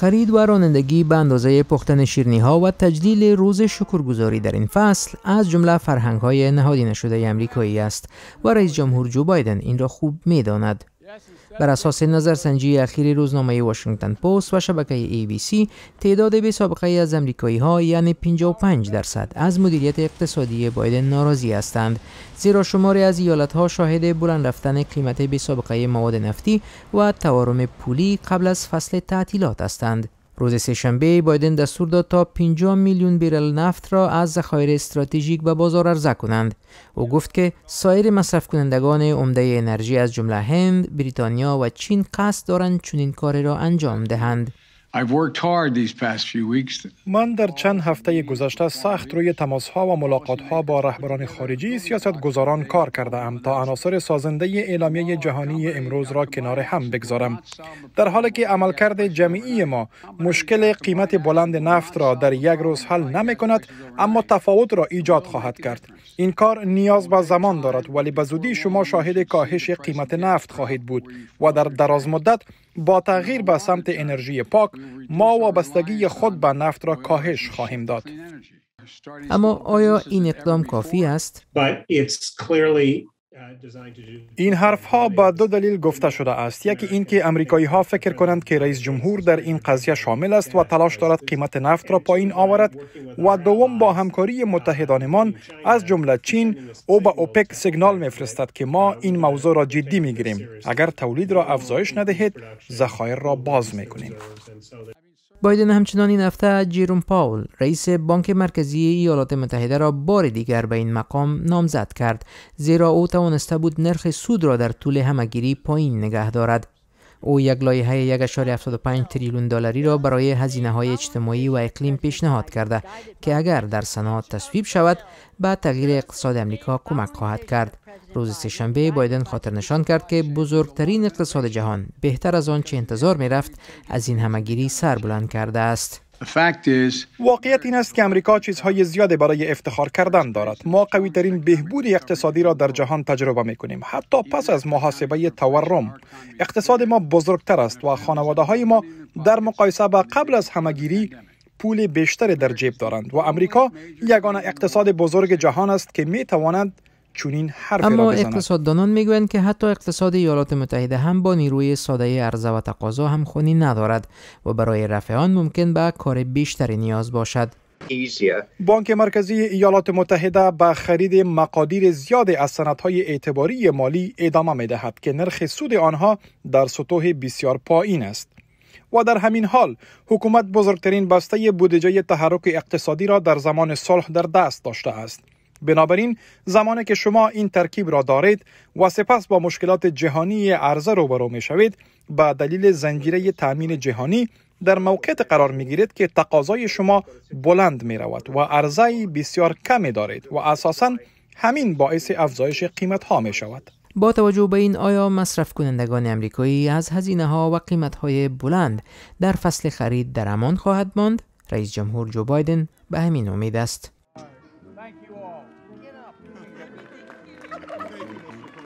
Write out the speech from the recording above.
خرید و رانندگی به اندازه پختن شیرنی ها و تجلیل روز شکرگزاری در این فصل از جمله فرهنگ های نهادی نشده امریکایی است و رئیس جمهور جو بایدن این را خوب می بر اساس نظرسنجی اخیر روزنامه واشنگتن پست و شبکه ای بی سی تعداد بی سابقه از امریکایی ها یعنی 55 درصد از مدیریت اقتصادی بایدن ناراضی هستند زیرا شماری از ایالت ها شاهد بلند رفتن قیمت بی سابقه مواد نفتی و تورم پولی قبل از فصل تعطیلات هستند روز شنبه بایدن دستور داد تا 5 میلیون بیرل نفت را از ذخایر استراتژیک به بازار عرضه کنند او گفت که سایر مصرف کنندگان عمده انرژی از جمله هند، بریتانیا و چین قصد دارند چنین کاری را انجام دهند. من در چند هفته گذشته سخت روی ها و ها با رهبران خارجی سیاست گذاران کار کرده ام تا عناصر سازنده اعلامیه جهانی امروز را کنار هم بگذارم در حالی که عملکرد جمعی ما مشکل قیمت بلند نفت را در یک روز حل نمی کند اما تفاوت را ایجاد خواهد کرد این کار نیاز به زمان دارد ولی به زودی شما شاهد کاهش قیمت نفت خواهید بود و در دراز مدت با تغییر به سمت انرژی پاک ما وابستگی خود به نفت را کاهش خواهیم داد اما آیا این اقدام کافی است؟ این حرف ها با دو دلیل گفته شده است یکی اینکه امریکایی ها فکر کنند که رئیس جمهور در این قضیه شامل است و تلاش دارد قیمت نفت را پایین آورد و دوم با همکاری متحدانمان از جمله چین او به اوپک سیگنال میفرستد که ما این موضوع را جدی میگیریم اگر تولید را افزایش ندهید ذخایر را باز می کنیم. بایدن همچنان این هفته جیروم پاول رئیس بانک مرکزی ایالات متحده را بار دیگر به این مقام نامزد کرد زیرا او توانسته بود نرخ سود را در طول همگیری پایین نگه دارد او یک لایحه 1.75 تریلیون دلاری را برای هزینه های اجتماعی و اقلیم پیشنهاد کرده که اگر در سنا تصویب شود به تغییر اقتصاد امریکا کمک خواهد کرد روز سهشنبه بایدن خاطر نشان کرد که بزرگترین اقتصاد جهان بهتر از آنچه انتظار می رفت از این همگیری سر بلند کرده است. واقعیت این است که امریکا چیزهای زیادی برای افتخار کردن دارد ما قوی ترین بهبود اقتصادی را در جهان تجربه می کنیم حتی پس از محاسبه تورم اقتصاد ما بزرگتر است و خانواده های ما در مقایسه با قبل از همگیری پول بیشتری در جیب دارند و آمریکا یگانه اقتصاد بزرگ جهان است که می اما اقتصاددانان میگویند که حتی اقتصاد ایالات متحده هم با نیروی ساده عرضه و تقاضا هم خونی ندارد و برای رفع آن ممکن به کار بیشتری نیاز باشد بانک مرکزی ایالات متحده به خرید مقادیر زیاد از سندهای اعتباری مالی ادامه میدهد که نرخ سود آنها در سطوح بسیار پایین است و در همین حال حکومت بزرگترین بسته بودجه تحرک اقتصادی را در زمان صلح در دست داشته است بنابراین زمانی که شما این ترکیب را دارید و سپس با مشکلات جهانی عرضه روبرو می شوید به دلیل زنجیره تامین جهانی در موقعیت قرار می گیرید که تقاضای شما بلند می رود و عرضه بسیار کمی دارید و اساسا همین باعث افزایش قیمت ها می شود. با توجه به این آیا مصرف کنندگان امریکایی از هزینه ها و قیمت های بلند در فصل خرید در امان خواهد ماند؟ رئیس جمهور جو بایدن به همین امید است.